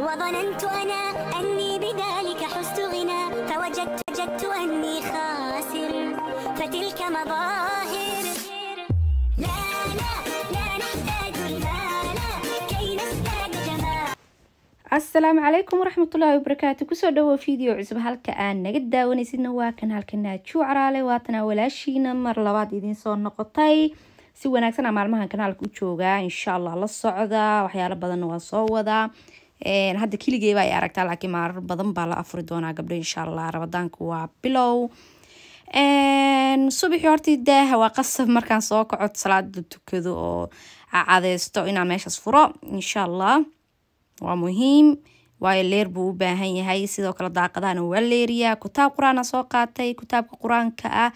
وظننت أنا أني بذلك حزت غنى فوجدت جدت أني خاسر فتلك مظاهر لا لا لا نحتاج المال كي نزداد جمال السلام عليكم ورحمة الله وبركاته كسو دوا فيديو عزب هالك آن نجد داونيسينا واكن هالكنا تشوعرا لواتنا ولاشينا مر لواد إذن صور نقطي si wanaagsan a maalmahan kanaalka u joogaa insha allah la socda waxyaalo badanna waa soo wadaa hadda keligeeba ay aragtaa laakiin marar badan baa la afuri doonaa gabdho insha allah rabadaanka waa bilow subaxi hortii daaha waa qasab markaan soo kaco salaada tukado oo cadeysto inaan meeshaas furo insha allah waa muhiim waayo leer buu u baahan yahay sidoo kale daaqadahana waa leeriyaa kutaab qur-aana soo qaatay kutaabka qur-aanka ah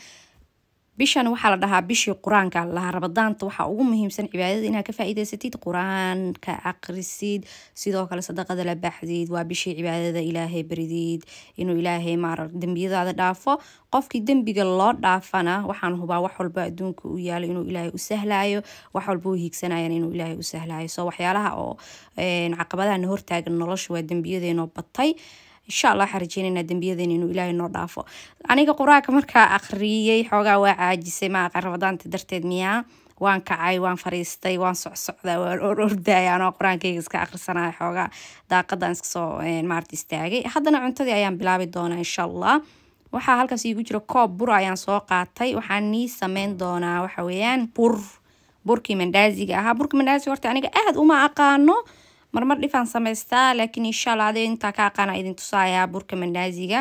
bishan waxaa la dhahaa bishii qur-aanka la rabadaanta waxaa ugu muhiimsan cibaadada inaad ka faa qur-aanka aqrisid sidoo kale sadaqada la baxdid waa bishii cibaadada ilaahay baridid inuu ilaahay maara dembiyadaada dhaafo qofkii dembiga loo dhaafana waxaan hubaa wax walba adduunka u yaalo inuu ilaahay u sahlaayo wax walba u hiigsanayana inuu ilaahay u sahlaayo soo waxyaalaha oo caqabadaana hortaagan nolosha waa dembiyadeenoo batay insha allah waxaa rajeynanaa dembiyadeen inuu ilaahay noo dhaafo aniga qur-aanka markaa akhriyey xoogaa waa caajisay maaqa rabadaanta darteed miyaa waan kacay waan fariistay waan socsocda waan orordaya qur-aankayga iska akhrisanaya xoogaa daaqadaan iskasoo maarta istaagay haddana cuntadii ayaan bilaabi doonaa insha allah waxaa halkaas iigu jira koob bur ayaan soo qaatay waxaan nii sameyn doonaa waxa weeyaan bur burkii mandaaziga ahaa burkii mandaaziga horta aniga aada uma aqaano marmar dhifaan samaystaa laakiin insha alla ade intaa ka aqaana idin tusayaa burka mandaaziga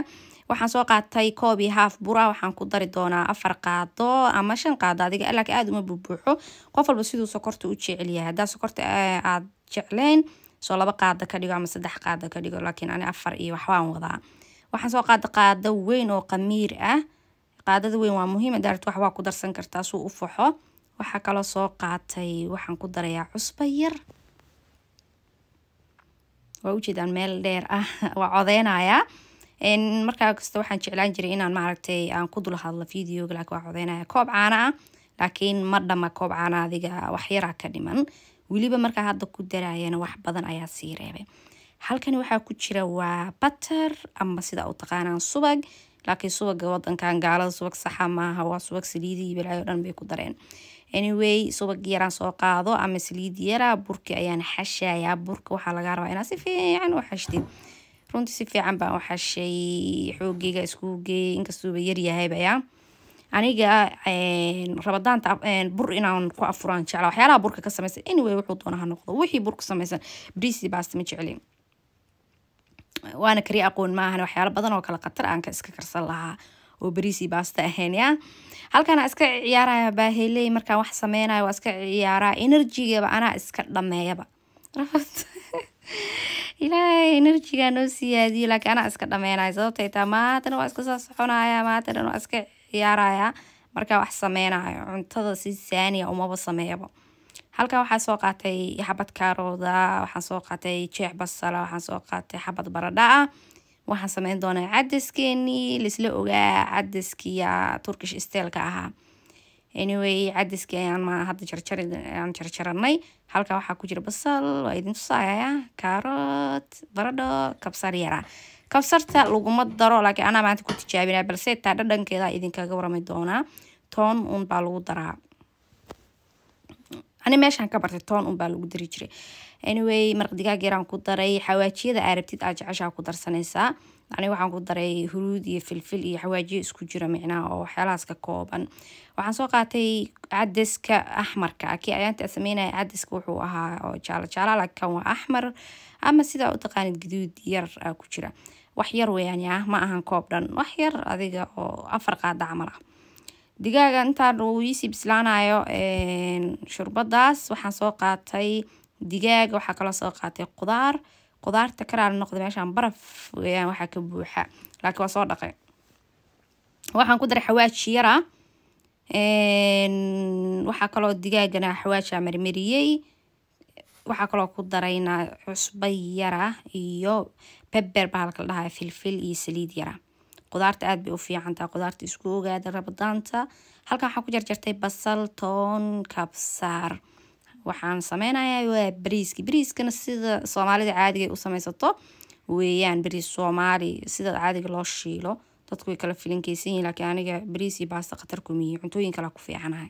waxaan soo qaatay koob iyo haaf bura waxaan ku dari doonaa afar qaado ama shan qaado adiga alaak aada uma bubuuxo qof walba siduu sokorta u jecelyahay haddaa sokorta eh, aada jecleyn soo laba qaada ka dhigo ama saddex qaada ka dhigo laakiin ani afar iyo waxbaan wadaa waxaan soo qaada qaado weyn oo qamiir ah qaadada weyn waa muhiim daarat wax waa ku darsan kartaa suu u faxo waxaa kaloo soo qaatay waxaan ku darayaa cusba yar waa ujeedaan meel dheer ah waa codeynayaa markaa kasta waxaan jeclaan jiray inaan maaragtay aan ku dul hadlo videoga laakiin waa codeynaya koob caana ah laakiin ma dhama koob caana adiga waxyaraa ka dhiman weliba markaa hadda ku darayana wax badan ayaa sii reebay halkani waxaa ku jira waa batter ama sida u taqaanaan subag laakiin subaga wadankan gaalada subag saxa maaha waa subag saliidii balaayo dhan bay ku dareen anyway subag yaraan soo qaado ama saliid yara burki ayaan xashayaa burka waxaa lagaa rabaa inaa si fiican u xashtid runtii si fiican baan u xashay xoogeyga iskuugey inkastuuba yaryahayba yaa aniga rabadaanta bur inaan ku afuraan jecla waxyaalaha burka ka samaysan anyway wuxuu doona ha noqdo wixii burka samaysan briisi baasta ma jeclin waana kari aqoon maahan waxyaalo badan oo kale khatar aan ka iska karsan lahaa oo berisi basta ahayn ya halkaana iska ciyaaraya baaheley markaan wax sameynaya waa iska ciyaaraa enerjigaba anaa iska dhameeyaba ilaahay enerjigaa noo siyaadiyo laakiin anaa iska dhameynaya sababtay taa maantana waa iska soo soconaya waa iska ciyaaraya markaa wax sameynayo cuntada si saaniya umaba sameeyaba halkaa waxaa soo qaatay xabad kaarooda waxaan soo qaatay jeex basala waxaan soo qaatay xabad baradha ah waxaan sameyn doonaa cadaskeenii laisla ogaa cadaskiya turkish steelka ahaa anyway cadaskii ayaanma ma hadda jarjaraan jarjaranay halka waxaa ku jira basal waa idin tusaayaya kaarot baradho kabsar yara kabsarta laguma daro laakiin anaa maanta ku tijaabinaa balse taa dhadhankeeda idinkaga warami doonaa toon uun baa lagu daraa ani meeshaan ka bartay toon unbaa lagu dari jiray anyway maraq digaag yaraan ku daray xawaajiyada aarabtid aa jeceshaa ku darsanaysaa ani waxaan ku daray huruud iyo filfil iyo xawaajiyo isku jira micnaha oo waxyaalahaas ka kooban waxaan soo qaatay cadiska axmarka a kii ayaanta sameynaya cadiska wuxuu ahaa oo jaalo jaalaala kan waa axmar ama sidaa u taqaanid yar ku jira wax yar weeyaan ah, ma ahan koob dhan wax yar adiga oo afar qaada camal ah digaaga intaan uu iisii bislaanayo shurbadaas waxaan soo qaatay digaag waxaa kaloo soo qaatay qudaar qudaarta karaal noqda meeshaan baraf weyaan waxaa ka buuxa laakiin waa soo dhaqay waxaan ku daray xawaaji yara waxaa kaloo digaagana xawaajaa marmariyey waxaa kaloo ku darayna cusbo yara iyo beber baa halka la dhahaa filfil iyo saliid yara qudaarta eh, aada bay u fiicantaa qudaarta isku ogaada eh, rabadaanta halkan waxaan ku jarjartay basal toon kabsaar waxaan sameynayaa eh, waa bariiski bariiskana sida soomaalida caadiga u sameysato weeyaan bariis soomaali sida caadiga loo shiilo dadku way kala filinkeysan yihin laakiin aniga bariis iyo baasta khatar kumiyi cuntooyin kale ku fiicanahay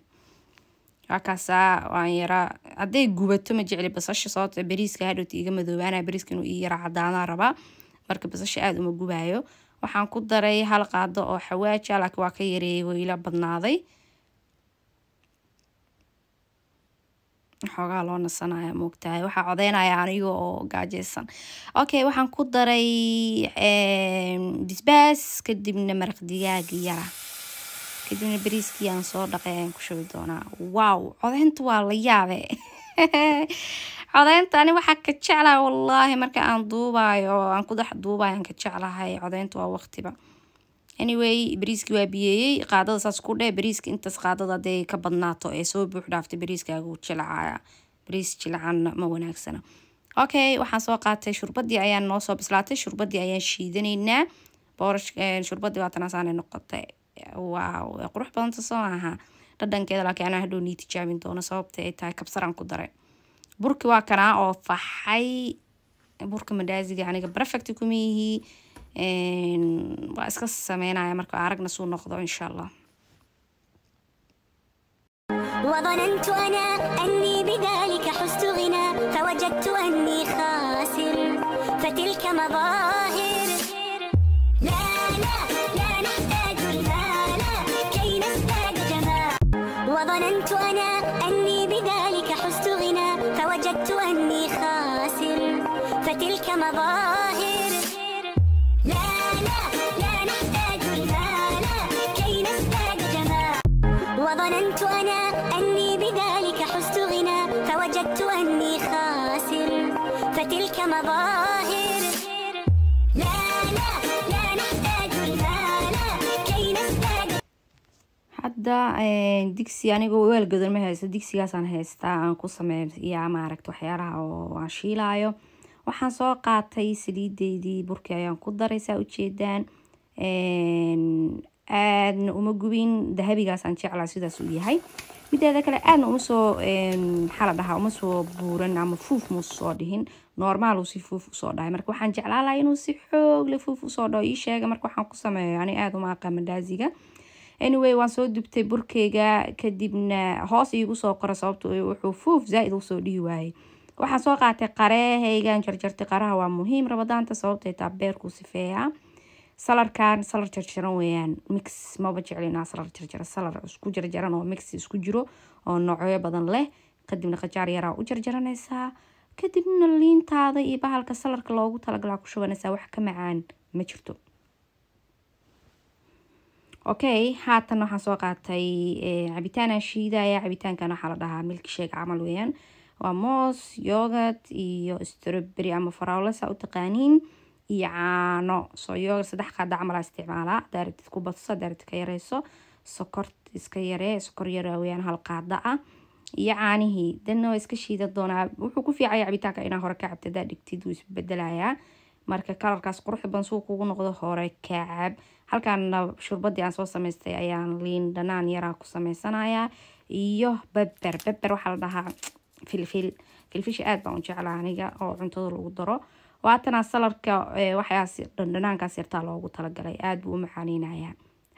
halkaasaa waan yaraa hadday gubato ma jecli basasha sababta bariiska hadhowta iga madoobaana bariiska inuu ii yaraa cadaanaa rabaa marka basasha aada uma gubaayo waxaan ku daray hal qaado oo xawaaja laakiin waa ka yareeyay way ila badnaaday xoogaa loo nasanaya moogtahay waxaa codeynaya aniga oo gaajeysan okay waxaan ku daray bisbaas kadibna maraq digaaga yara kadibna bariiskii aan soo dhaqay ayaan ku shubi doonaa wow codeynta waa la yaabe codeynta ani waxaa ka jeclahay wallaahi marka aan duubayo oo aan ku dhex duubayo aan ka jeclahay codeynta waa waqtiba anyway bariiskii waa biyeeyey qaadada saas ku dheh bariiska intaas qaadada haday ka badnaato ee soo buux dhaaftay bariiskaagu jilacaya bariis jilacan ma wanaagsana okay waxaan soo qaatay shurbadii ayaan noo soo bislaatay shurbadii ayaan shiidanaynaa boorash shurbadii waatanaasaanay noqotay waaw qurux badanta ahaa dhadhankeeda laakiin anaa hadhow nii tijaabin doono sababta ay tahay kabsaraan ku daray burki waa kanaa oo faxay burka madaasiga aniga barefect kuma yihi waa iska sameynaya marka aragna suu noqdo insha allah وظننت أنا أني بذلك حزت غنى فوجدت أني خاسر فتلك مظاهر وظننت أنا أني بذلك حزت غنى فوجدت أني خاسر فتلك مظاهر لا لا لا نحتاج المال كي نزداد hadda digsi aniga weel godan ma haysto digsigaasaan haystaa aan ku sameeya maaragta waxyaalaha oo aan shiilaayo waxaan soo qaatay saliideydii burkii ayaan ku daray saa ujeedaan aadna uma gubin dahabigaasaan jeclaa sidaas uu yahay mideeda kale aadna uma maxaa la dhahaa uma soo buuran ama fuuf muu soo dhihin normaaluu si fuuf usoo dhahay marka waxaan jeclaan laha inuu si xoogle fuuf usoo dhaho ii sheega marka waxaan ku sameeyo ani aada uma aqa mandaaziga anyway waan soo dubtay burkeyga kadibna hoos iigu soo qora sababto ah wuxuu fuuf zaa-id usoo dhihi waayey waxaan soo qaatay qareheygan jarjartay qaraha waa muhiim rabadaanta sababtay ah taa beerkuu sifeeyaa salarkan salar jarjaran weyaan mix maba jeclina salar jarjaran salar isku jarjaran oo mix isku jiro oo noocyo badan leh kadibna qajaar yaraa u jarjaranaysaa kadibna liintaada iyo bahalka salarka loogu talagalaa ku shubanaysaa wax ka macaan ma jirto okay haatan waxaan soo qaatay eh, cabitaanaan shiidaya cabitaankan waxaa la dhahaa milkshake camal weyaan waa moos yoogad iyo stroberi ama faraolesa u taqaaniin iyo caano soo yooga saddex qaada camalaa isticmaalaa daaritid ku badso daaritid ka yareyso sokor iska yaree sokor yare weyaan hal qaada ah iyo caanihii danna waa iska shiida doonaa wuxuu ku fiicaya cabitaanka inaa hore ka cabta dhigtid wuu isbedelayaa marka kalarkaas qurux badan suu kugu noqdo hore kacab cab halkaana shurbadii aan soo samaystay ayaan liin dhanaan yaraa ku samaysanayaa iyo beber beber waxaa la dhahaa filfil filfisha aad baan u jeclaa aniga oo cuntada lagu daro waatanaa salarka eh, waxaas dhandhanaankaas yartaa loogu talagalay aada buu u macaaneynayaa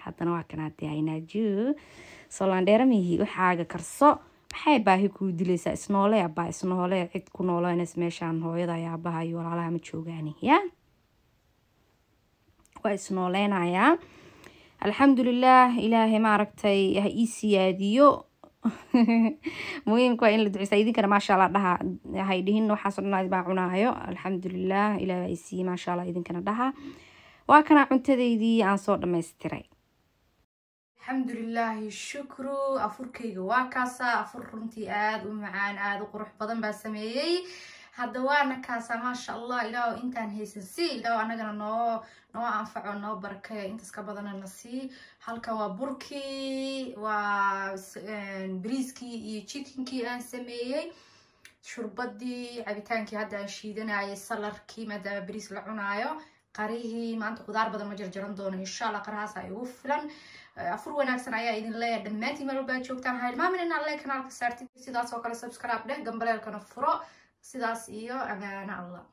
haddana waa kanaadee haynaaji soolandheeramihi waxaaga karso maxay baahi kuu dilaysaa isnoole abaa isnoole cid ku nooleynays meeshaan hooyada iyo abaha iyo walaalaha ma joogaan ya waa isnooleynayaa alxamdulilaah ilaahay maaragtay ha ii siyaadiyo muhiimka waa in la duceysa idinkana maasha allah hay dhihin waxaaso dhan baa cunaayo alxamdulilah ilaahi ay siiye maashaallah idinkana dhaha waa kana cuntadeydii aan ah, soo dhamaystiray alxamdulilaahi shukru afurkayga waa kaasa afur runtii aada u um, macaan aada u qurux badan baa sameeyey hadda waana kaasaa maasha allah ilaaho intaan haysan si ilaaho anagana noo noo anfaco noo barakayo intaas ka badanana sii halka waa burkii waa briiskii iyo jikinkii aan sameeyey shurbadii cabitaankii hadda aan shiidanayay salarkii maadaama briis la cunaayo qarihii maanta qudaar badan ma jarjaran doono insha allah qarahaas ay ugu filan afur wanaagsan ayaa idin leeya dhammaantiin meel walba joogtaan ha ilmaamin in alle kanaalka saartid sidaas kale subscribe dheh gambaleelkana furo sidaas iyo agaana allah